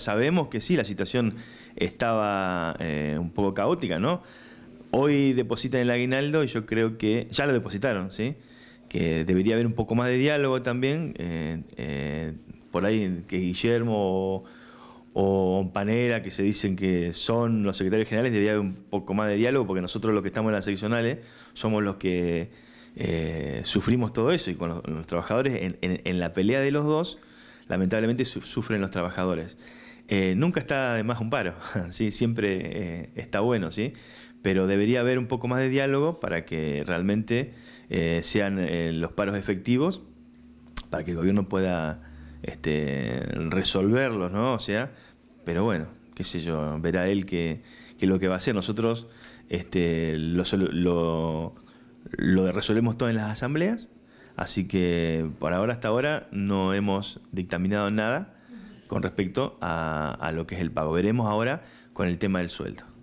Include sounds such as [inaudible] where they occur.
Sabemos que sí, la situación estaba eh, un poco caótica, ¿no? Hoy depositan el aguinaldo y yo creo que ya lo depositaron, ¿sí? Que debería haber un poco más de diálogo también, eh, eh, por ahí que Guillermo o, Panera, que se dicen que son los secretarios generales, debería haber un poco más de diálogo, porque nosotros los que estamos en las seccionales somos los que sufrimos todo eso y con los, trabajadores en la pelea de los dos lamentablemente sufren los trabajadores. Eh, nunca está de más un paro, [laughs] ¿sí? siempre eh, está bueno, ¿sí? pero debería haber un poco más de diálogo para que realmente eh, sean los paros efectivos, para que el gobierno pueda este, resolverlos, ¿no? O sea, pero bueno, qué sé yo, verá él que, lo que va a hacer. Nosotros este, lo resolvemos todo en las asambleas, Así que por ahora, hasta ahora, no hemos dictaminado nada con respecto a, a lo que es el pago. Veremos ahora con el tema del sueldo.